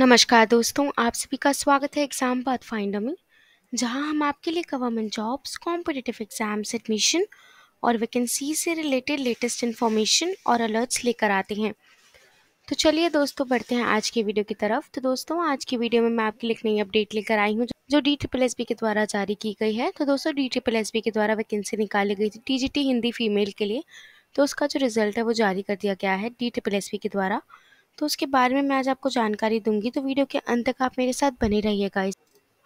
नमस्कार दोस्तों आप सभी का स्वागत है एग्ज़ाम बात फाइंडर में जहां हम आपके लिए government jobs competitive exams admission और वैकेंसी से रिलेटेड लेटेस्ट इन्फॉर्मेशन और अलर्ट्स लेकर आते हैं तो चलिए दोस्तों बढ़ते हैं आज की वीडियो की तरफ तो दोस्तों आज की वीडियो में मैं आपके लिए नई अपडेट लेकर आई हूँ जो डी ट्रिपल एस बी के द्वारा जारी की गई है तो दोस्तों डी ट्रिपल एस बी के द्वारा वैकेंसी निकाली गई थी T G T Hindi female के लिए तो उसका जो रिज़ल्ट है वो जारी कर दिया गया है डी ट्रिपल एस बी के द्वारा तो उसके बारे में मैं आज आपको जानकारी दूंगी तो वीडियो के अंत तक आप मेरे साथ बने रहिएगा इस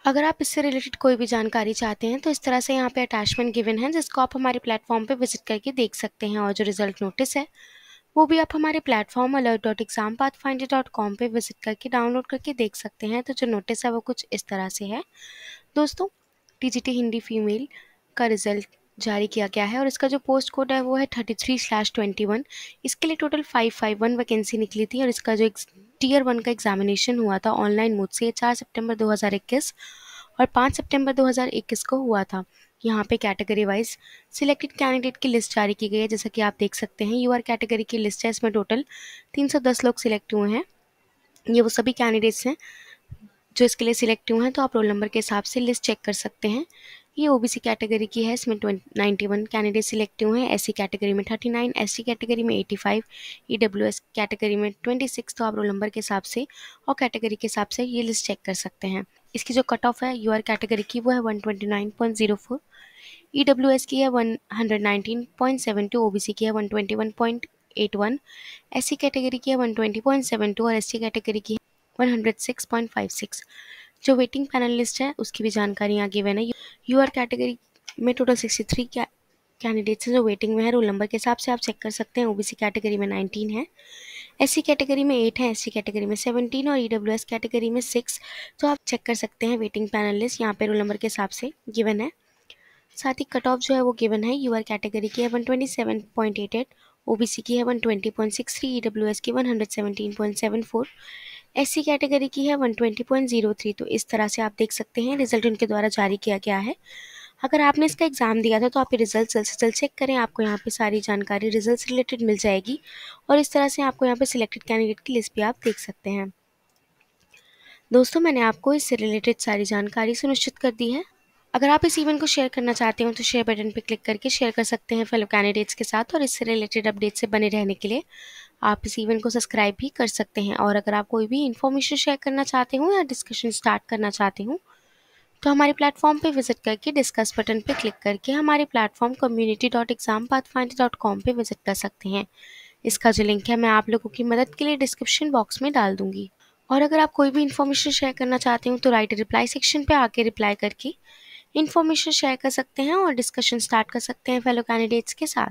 अगर आप इससे रिलेटेड कोई भी जानकारी चाहते हैं तो इस तरह से यहाँ पे अटैचमेंट गिवन है जिसको आप हमारे प्लेटफॉर्म पे विजिट करके देख सकते हैं और जो रिजल्ट नोटिस है वो भी आप हमारे platform alert dot exam path find dot com पर विजिट करके डाउनलोड करके देख सकते हैं तो जो नोटिस है वो कुछ इस तरह से है दोस्तों टी हिंदी फीमेल का रिज़ल्ट जारी किया गया है और इसका जो पोस्ट कोड है वो है thirty three slash twenty one इसके लिए total five five one vacancy निकली थी और इसका जो टीयर वन का एग्जामिनेशन हुआ था ऑनलाइन मोड से चार सितंबर 2021 और पाँच सितंबर 2021 को हुआ था यहाँ पे कैटेगरी वाइज सिलेक्टेड कैंडिडेट की लिस्ट जारी की गई है जैसा कि आप देख सकते हैं यू कैटेगरी की लिस्ट है इसमें टोटल तीन लोग सिलेक्ट हुए हैं ये वो सभी कैंडिडेट्स हैं जो इसके लिए सिलेक्ट हुए हैं तो आप रोल नंबर के हिसाब से लिस्ट चेक कर सकते हैं ये ओबीसी कैटेगरी की है इसमें नाइन्टी वन कैंडिडेट सिलेक्ट हुए हैं एससी कैटेगरी में थर्टी नाइन सी कैटेगरी में eighty five E W S category में ट्वेंटी सिक्स तो आप रोल नंबर के हिसाब से और कैटेगरी के हिसाब से ये लिस्ट चेक कर सकते हैं इसकी जो कट ऑफ है यू आर कैटेगरी की वो है one twenty nine point zero four E W S की है one hundred nineteen point seven two O B C की है one twenty one point eight one S C category की है one twenty point seven two और S C category की है one hundred six point five six जो waiting panellist है उसकी भी जानकारी यहाँ गिवन है यू आर कैटेगरी में टोटल सिक्सटी थ्री कैंडिडेट्स हैं जो वेटिंग में है रोल नंबर के हिसाब से आप चेक कर सकते हैं ओबीसी कैटेगरी में नाइनटीन है एससी कैटेगरी में एट है एससी कैटेगरी में सेवनटीन और ईडब्ल्यूएस e कैटेगरी में सिक्स तो आप चेक कर सकते हैं वेटिंग पैनलिस्ट यहाँ पर रोल नंबर के हिसाब से गिवन है साथ ही कट ऑफ जो है वो गिवन है यू आर कैटेगरी की है one twenty seven point eight eight O B C की है one twenty point six three E W S की one hundred seventeen point seven four S category की है 120.03 तो इस तरह से आप देख सकते हैं रिजल्ट उनके द्वारा जारी किया गया है अगर आपने इसका एग्ज़ाम दिया था तो आप ये रिजल्ट जल्द से जल्द चेक करें आपको यहाँ पे सारी जानकारी रिजल्ट से रिलेटेड मिल जाएगी और इस तरह से आपको यहाँ पे सिलेक्टेड कैंडिडेट की लिस्ट भी आप देख सकते हैं दोस्तों मैंने आपको इससे रिलेटेड सारी जानकारी सुनिश्चित कर दी है अगर आप इस इवेंट को शेयर करना चाहते हो तो शेयर बटन पर क्लिक करके शेयर कर सकते हैं फेलो कैंडिडेट्स के साथ और इससे रिलेटेड अपडेट्स से बने रहने के लिए आप इस इवेंट को सब्सक्राइब भी कर सकते हैं और अगर आप कोई भी इन्फॉर्मेशन शेयर करना चाहते हो या डिस्कशन स्टार्ट करना चाहते हो तो हमारे प्लेटफॉर्म पे विजिट करके डिस्कस बटन पे क्लिक करके हमारे platform community dot exam pathfinder dot com पर विजिट कर सकते हैं इसका जो लिंक है मैं आप लोगों की मदद के लिए डिस्क्रिप्शन बॉक्स में डाल दूँगी और अगर आप कोई भी इन्फॉर्मेशन शेयर करना चाहते हो तो राइट रिप्लाई सेक्शन पर आके रिप्लाई करके इन्फॉर्मेशन शेयर कर सकते हैं और डिस्कशन स्टार्ट कर सकते हैं फेलो कैंडिडेट्स के साथ